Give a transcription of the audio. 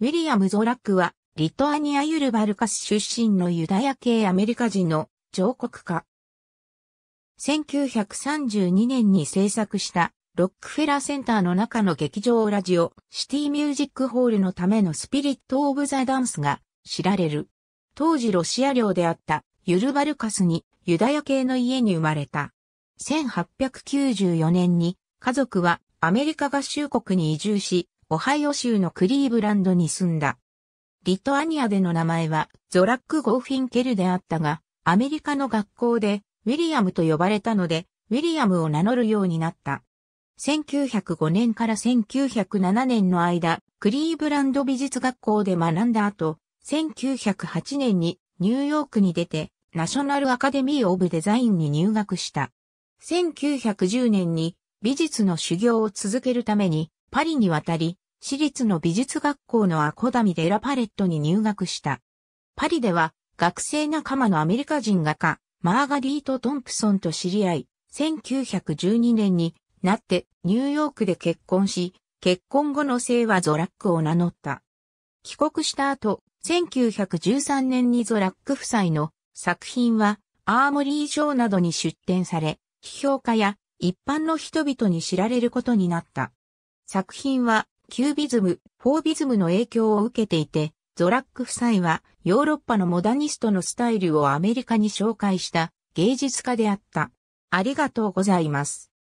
ウィリアム・ゾラックは、リトアニア・ユルバルカス出身のユダヤ系アメリカ人の上国家。1932年に制作したロックフェラーセンターの中の劇場ラジオシティミュージックホールのためのスピリット・オブ・ザ・ダンスが知られる。当時ロシア領であったユルバルカスにユダヤ系の家に生まれた。1894年に家族はアメリカ合衆国に移住し、オハイオ州のクリーブランドに住んだ。リトアニアでの名前はゾラック・ゴーフィンケルであったが、アメリカの学校でウィリアムと呼ばれたので、ウィリアムを名乗るようになった。1905年から1907年の間、クリーブランド美術学校で学んだ後、1908年にニューヨークに出て、ナショナルアカデミー・オブ・デザインに入学した。1910年に美術の修行を続けるためにパリに渡り、私立の美術学校のアコダミでラパレットに入学した。パリでは学生仲間のアメリカ人画家、マーガリート・トンプソンと知り合い、1912年になってニューヨークで結婚し、結婚後の姓はゾラックを名乗った。帰国した後、1913年にゾラック夫妻の作品はアーモリー賞などに出展され、批評家や一般の人々に知られることになった。作品はキュービズム、フォービズムの影響を受けていて、ゾラック夫妻はヨーロッパのモダニストのスタイルをアメリカに紹介した芸術家であった。ありがとうございます。